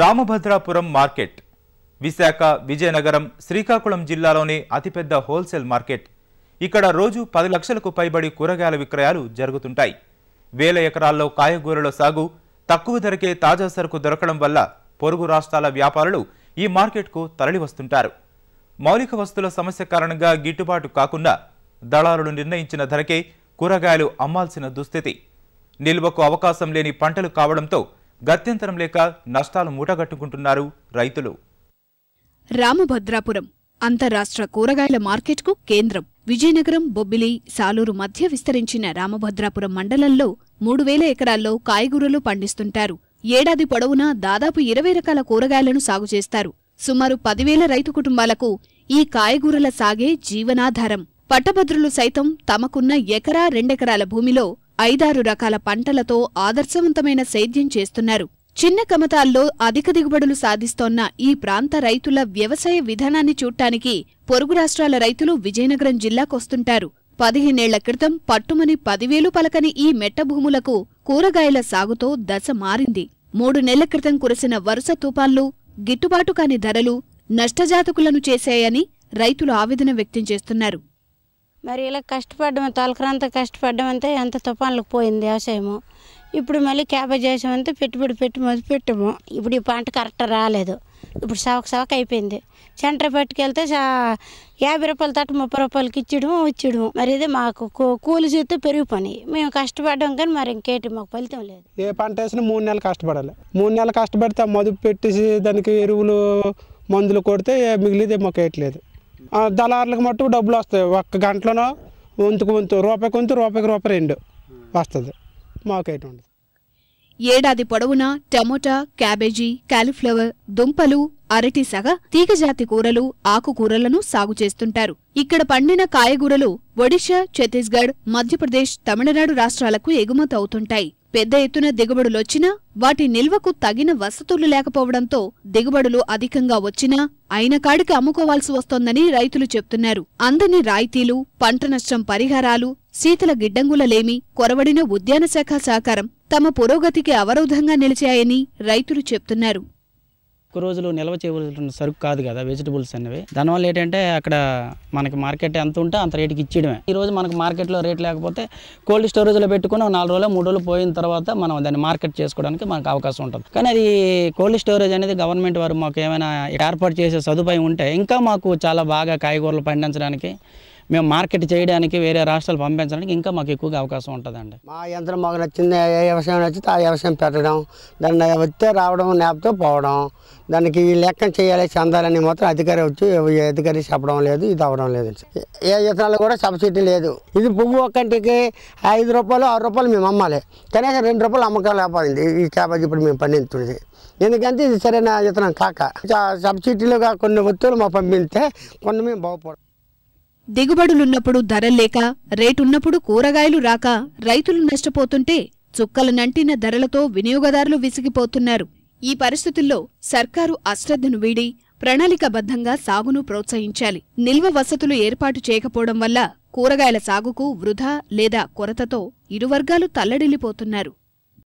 Ramabhadrapuram market Visakha Vizianagaram Srikakulam జిల్లాలోని అతిపెద్ద wholesale market ఇక్కడ రోజు పది లక్షలకు పైబడి కూరగాయల విక్రయాలు జరుగుతుంటాయి వేల ఎకరాల్లో కాయగూరల సాగు తక్కువ ధరకే తాజా సరుకు దొరకడం వల్ల పొరుగు రాష్ట్రాల వ్యాపారులు ఈ మార్కెట్కు తరలివస్తుంటారు మౌలిక వస్తువుల సమస్య కారణంగా గిట్టుబాటు కాకుండా దళారులు నిర్ణయించిన ధరకే కూరగాయలు అమ్మాల్సిన దుస్థితి నిల్వకు అవకాశం లేని పంటలు కావడంతో గత్యంతరం లేక నష్టాలు మూటగట్టుకుంటున్నారు రైతులు రామభద్రాపురం అంతరాష్ట్ర కూరగాయల మార్కెట్కు కేంద్రం విజయనగరం బొబ్బిలి సాలూరు మధ్య విస్తరించిన రామభద్రాపురం మండలంలో మూడు వేల ఎకరాల్లో కాయగూరలు పండిస్తుంటారు ఏడాది పొడవునా దాదాపు ఇరవై రకాల కూరగాయలను సాగు చేస్తారు సుమారు పదివేల రైతు కుటుంబాలకు ఈ కాయగూరల సాగే జీవనాధారం పట్టభద్రులు సైతం తమకున్న ఎకరా రెండెకరాల భూమిలో ఐదారు రకాల పంటలతో ఆదర్శవంతమైన సేద్యం చేస్తున్నారు చిన్న కమతాల్లో అధిక దిగుబడులు సాధిస్తోన్న ఈ ప్రాంత రైతుల వ్యవసాయ విధానాన్ని చూడటానికి పొరుగు రాష్ట్రాల రైతులు విజయనగరం జిల్లాకొస్తుంటారు పదిహేనేళ్ల క్రితం పట్టుమని పదివేలు పలకని ఈ మెట్టభూములకు కూరగాయల సాగుతో దశ మారింది మూడు నెలల క్రితం కురిసిన వరుస తుపాన్లు గిట్టుబాటు కాని ధరలు నష్టజాతకులను చేశాయని రైతులు ఆవేదన వ్యక్తం చేస్తున్నారు మరి ఇలా కష్టపడ్డమే తలకరంత కష్టపడ్డం ఎంత తుఫాన్లకు పోయింది వ్యవసాయము ఇప్పుడు మళ్ళీ క్యాబేజ్ వేసామంటే పెట్టుబడి పెట్టి మొదలు పెట్టాము ఇప్పుడు ఈ పంట కరెక్ట్ రాలేదు ఇప్పుడు సవక సవక అయిపోయింది సెంటర్ పట్టుకెళ్తే యాభై రూపాయల తట్టు ముప్పై రూపాయలకి ఇచ్చడం ఇచ్చడం మరి ఇది మాకు కూలి చేస్తే పెరుగు పని మేము కష్టపడ్డాం కానీ మరి ఇంకేటి మాకు ఫలితం లేదు ఏ పంట వేసినా మూడు నెలలు కష్టపడాలి మూడు నెలలు కష్టపడితే మదుపు పెట్టేసి దానికి ఎరువులు మందులు కొడితే మిగిలిదే మాకు వేయట్లేదు దళారులకు మట్టు డబ్బులు వస్తాయి ఒక్క గంటలోనో వంతుకు వంతు రూపాయి కొంత రూపాయికి రూపాయి రెండు వస్తుంది మాకైతే ఉండదు ఏడాది పొడవునా టమోటా క్యాబేజీ కాలీఫ్లవర్ దుంపలు అరటి సగ తీగజాతి కూరలు ఆకుకూరలను సాగు చేస్తుంటారు ఇక్కడ పండిన కాయగూరలు ఒడిషా ఛత్తీస్గఢ్ మధ్యప్రదేశ్ తమిళనాడు రాష్ట్రాలకు ఎగుమతి అవుతుంటాయి పెద్ద ఎత్తున దిగుబడులొచ్చినా వాటి నిల్వకు తగిన వసతులు లేకపోవడంతో దిగుబడులు అధికంగా వచ్చినా అయిన కాడికి అమ్ముకోవాల్సి వస్తోందని రైతులు చెప్తున్నారు అందని రాయితీలు పంట నష్టం పరిహారాలు శీతల గిడ్డంగులలేమి కొరవడిన ఉద్యానశాఖ సహకారం తమ పురోగతికి అవరోధంగా నిలిచాయని రైతులు చెప్తున్నారు ఒక్క రోజులు నిల్వ చేయవలసిన సరుకు కాదు కదా వెజిటబుల్స్ అనేవి దానివల్ల ఏంటంటే అక్కడ మనకి మార్కెట్ ఎంత ఉంటే అంత రేటుకి ఇచ్చేయడమే ఈరోజు మనకు మార్కెట్లో రేట్ లేకపోతే కోల్డ్ స్టోరేజ్లో పెట్టుకుని నాలుగు రోజులు మూడు రోజులు పోయిన తర్వాత మనం దాన్ని మార్కెట్ చేసుకోవడానికి మనకు అవకాశం ఉంటుంది కానీ అది కోల్డ్ స్టోరేజ్ అనేది గవర్నమెంట్ వారు మాకు ఏమైనా ఏర్పాటు చేసే సదుపాయం ఉంటే ఇంకా మాకు చాలా బాగా కాయగూరలు పండించడానికి మేము మార్కెట్ చేయడానికి వేరే రాష్ట్రాలు పంపించడానికి ఇంకా మాకు ఎక్కువగా అవకాశం ఉంటుందండి మా యంత్రం మాకు నచ్చింది ఏ వ్యవసాయం నచ్చితే ఆ వ్యవసాయం పెట్టడం దాన్ని వస్తే రావడం నేపతో పోవడం దానికి లెక్క చేయాలి చందాలని మాత్రం అధికారి వచ్చి అధికారి చెప్పడం లేదు ఇది అవ్వడం లేదు ఏ విత్తనాలు కూడా సబ్సిడీ లేదు ఇది పువ్వు ఒక్కంటికి ఐదు రూపాయలు ఆరు రూపాయలు మేము అమ్మాలి కనీసం రెండు రూపాయలు అమ్మకం లేకపోయింది ఈ క్యాబేజ్ ఇప్పుడు మేము పండించుతుంది ఎందుకంటే ఇది సరైన విత్తనం కాక సబ్సిడీలుగా కొన్ని వస్తువులు మాకు పంపిస్తే కొన్ని మేము బాగుపడతాం దిగుబడులున్నప్పుడు ధరల్లేక రేటున్నప్పుడు కూరగాయలు రాక రైతులు నష్టపోతుంటే చుక్కల నంటిన ధరలతో వినియోగదారులు విసిగిపోతున్నారు ఈ పరిస్థితుల్లో సర్కారు అశ్రద్ధను వీడి ప్రణాళికబద్ధంగా సాగును ప్రోత్సహించాలి నిల్వ వసతులు ఏర్పాటు చేయకపోవడం వల్ల కూరగాయల సాగుకు వృధా లేదా కొరతతో ఇరువర్గాలు తల్లడిల్లిపోతున్నారు